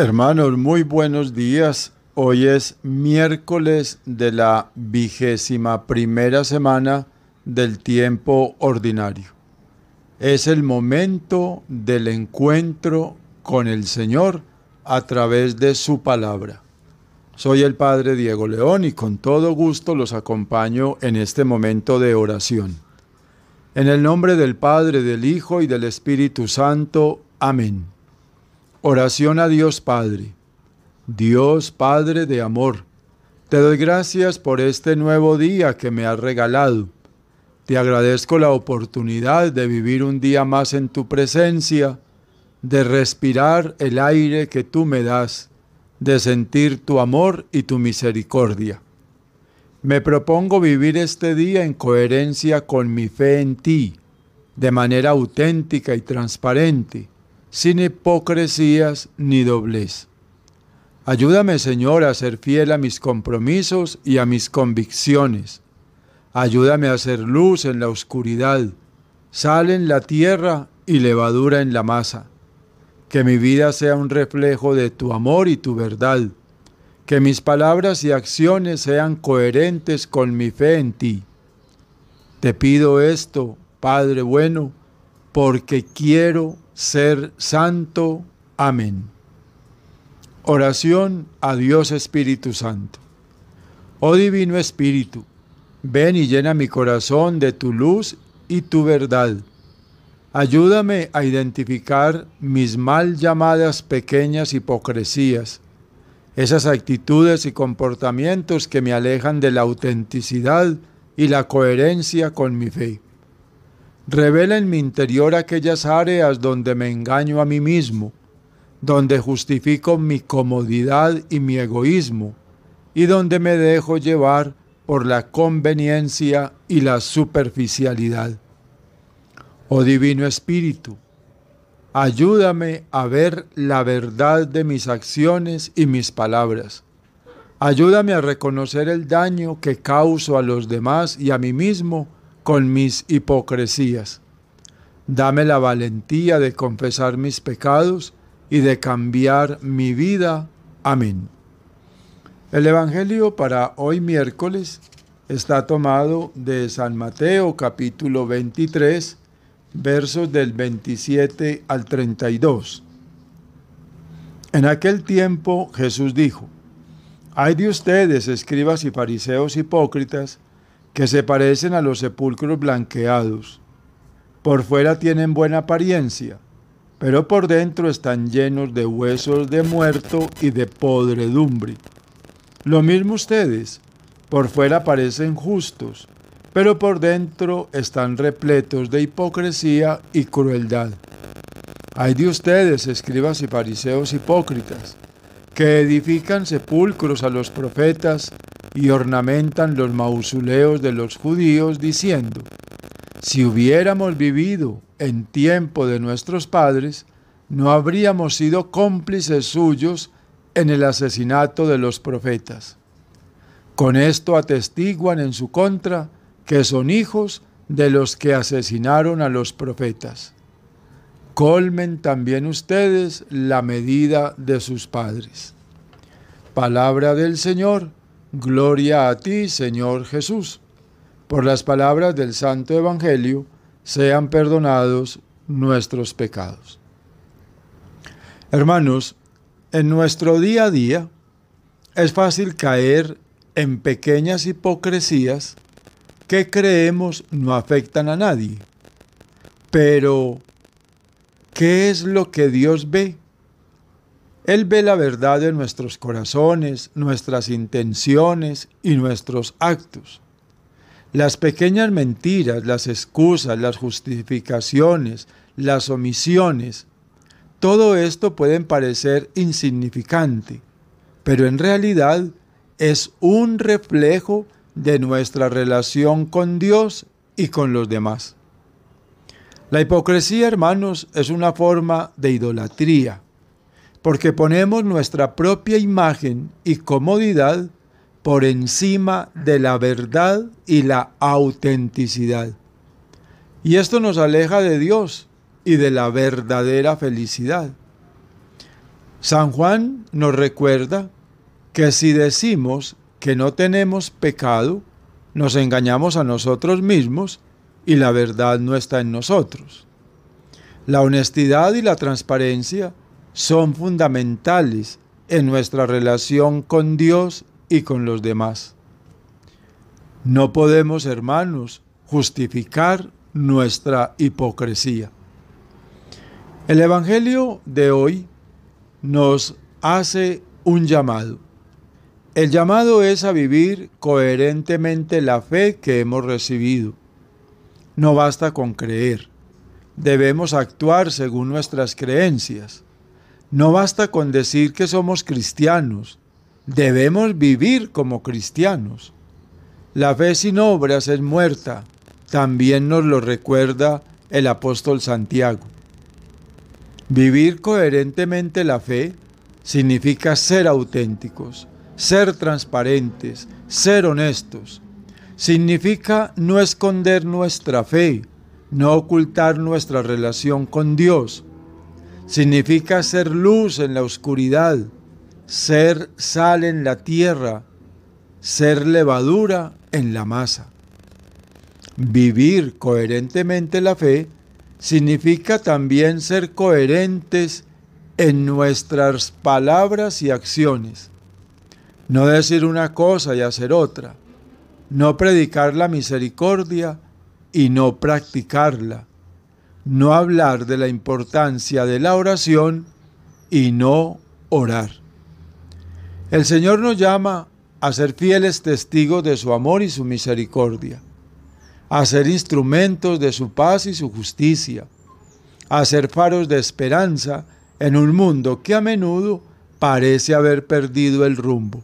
Hermanos, muy buenos días. Hoy es miércoles de la vigésima primera semana del tiempo ordinario. Es el momento del encuentro con el Señor a través de su palabra. Soy el Padre Diego León y con todo gusto los acompaño en este momento de oración. En el nombre del Padre, del Hijo y del Espíritu Santo. Amén. Oración a Dios Padre. Dios Padre de amor, te doy gracias por este nuevo día que me has regalado. Te agradezco la oportunidad de vivir un día más en tu presencia, de respirar el aire que tú me das, de sentir tu amor y tu misericordia. Me propongo vivir este día en coherencia con mi fe en ti, de manera auténtica y transparente sin hipocresías ni doblez. Ayúdame, Señor, a ser fiel a mis compromisos y a mis convicciones. Ayúdame a hacer luz en la oscuridad, sal en la tierra y levadura en la masa. Que mi vida sea un reflejo de tu amor y tu verdad. Que mis palabras y acciones sean coherentes con mi fe en ti. Te pido esto, Padre bueno, porque quiero ser santo. Amén. Oración a Dios Espíritu Santo. Oh Divino Espíritu, ven y llena mi corazón de tu luz y tu verdad. Ayúdame a identificar mis mal llamadas pequeñas hipocresías, esas actitudes y comportamientos que me alejan de la autenticidad y la coherencia con mi fe. Revela en mi interior aquellas áreas donde me engaño a mí mismo, donde justifico mi comodidad y mi egoísmo, y donde me dejo llevar por la conveniencia y la superficialidad. Oh Divino Espíritu, ayúdame a ver la verdad de mis acciones y mis palabras. Ayúdame a reconocer el daño que causo a los demás y a mí mismo con mis hipocresías. Dame la valentía de confesar mis pecados y de cambiar mi vida. Amén. El Evangelio para hoy miércoles está tomado de San Mateo capítulo 23, versos del 27 al 32. En aquel tiempo Jesús dijo, Hay de ustedes, escribas y fariseos hipócritas, que se parecen a los sepulcros blanqueados. Por fuera tienen buena apariencia, pero por dentro están llenos de huesos de muerto y de podredumbre. Lo mismo ustedes, por fuera parecen justos, pero por dentro están repletos de hipocresía y crueldad. Hay de ustedes, escribas y fariseos hipócritas, que edifican sepulcros a los profetas y ornamentan los mausoleos de los judíos diciendo, si hubiéramos vivido en tiempo de nuestros padres, no habríamos sido cómplices suyos en el asesinato de los profetas. Con esto atestiguan en su contra que son hijos de los que asesinaron a los profetas. Colmen también ustedes la medida de sus padres. Palabra del Señor, Gloria a ti, Señor Jesús. Por las palabras del Santo Evangelio, sean perdonados nuestros pecados. Hermanos, en nuestro día a día es fácil caer en pequeñas hipocresías que creemos no afectan a nadie. Pero, ¿qué es lo que Dios ve? Él ve la verdad de nuestros corazones, nuestras intenciones y nuestros actos. Las pequeñas mentiras, las excusas, las justificaciones, las omisiones, todo esto pueden parecer insignificante, pero en realidad es un reflejo de nuestra relación con Dios y con los demás. La hipocresía, hermanos, es una forma de idolatría porque ponemos nuestra propia imagen y comodidad por encima de la verdad y la autenticidad. Y esto nos aleja de Dios y de la verdadera felicidad. San Juan nos recuerda que si decimos que no tenemos pecado, nos engañamos a nosotros mismos y la verdad no está en nosotros. La honestidad y la transparencia son fundamentales en nuestra relación con Dios y con los demás. No podemos, hermanos, justificar nuestra hipocresía. El Evangelio de hoy nos hace un llamado. El llamado es a vivir coherentemente la fe que hemos recibido. No basta con creer. Debemos actuar según nuestras creencias. No basta con decir que somos cristianos, debemos vivir como cristianos. La fe sin obras es muerta, también nos lo recuerda el apóstol Santiago. Vivir coherentemente la fe significa ser auténticos, ser transparentes, ser honestos. Significa no esconder nuestra fe, no ocultar nuestra relación con Dios, Significa ser luz en la oscuridad, ser sal en la tierra, ser levadura en la masa. Vivir coherentemente la fe significa también ser coherentes en nuestras palabras y acciones. No decir una cosa y hacer otra. No predicar la misericordia y no practicarla no hablar de la importancia de la oración y no orar. El Señor nos llama a ser fieles testigos de su amor y su misericordia, a ser instrumentos de su paz y su justicia, a ser faros de esperanza en un mundo que a menudo parece haber perdido el rumbo.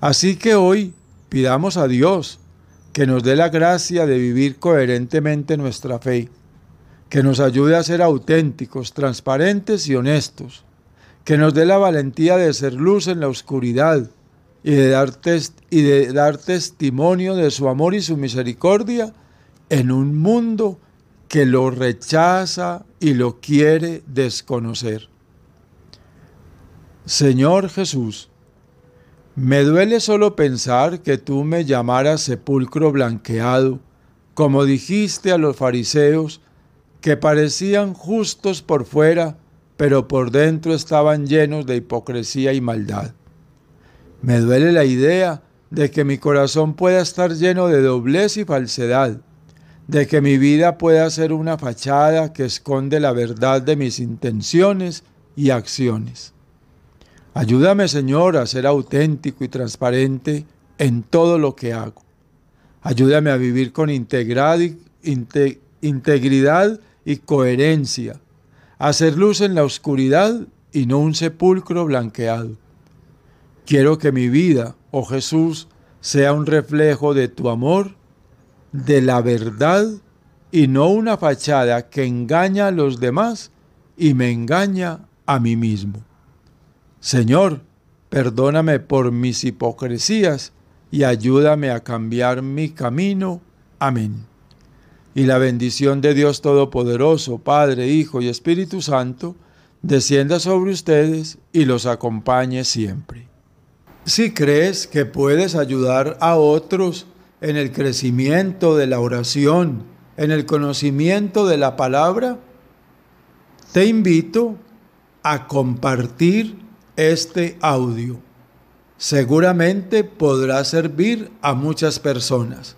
Así que hoy pidamos a Dios que nos dé la gracia de vivir coherentemente nuestra fe que nos ayude a ser auténticos, transparentes y honestos, que nos dé la valentía de ser luz en la oscuridad y de dar, y de dar testimonio de su amor y su misericordia en un mundo que lo rechaza y lo quiere desconocer. Señor Jesús, me duele solo pensar que tú me llamaras sepulcro blanqueado, como dijiste a los fariseos que parecían justos por fuera, pero por dentro estaban llenos de hipocresía y maldad. Me duele la idea de que mi corazón pueda estar lleno de doblez y falsedad, de que mi vida pueda ser una fachada que esconde la verdad de mis intenciones y acciones. Ayúdame, Señor, a ser auténtico y transparente en todo lo que hago. Ayúdame a vivir con integridad integridad y coherencia, hacer luz en la oscuridad y no un sepulcro blanqueado. Quiero que mi vida, oh Jesús, sea un reflejo de tu amor, de la verdad y no una fachada que engaña a los demás y me engaña a mí mismo. Señor, perdóname por mis hipocresías y ayúdame a cambiar mi camino. Amén y la bendición de Dios Todopoderoso, Padre, Hijo y Espíritu Santo, descienda sobre ustedes y los acompañe siempre. Si crees que puedes ayudar a otros en el crecimiento de la oración, en el conocimiento de la palabra, te invito a compartir este audio. Seguramente podrá servir a muchas personas.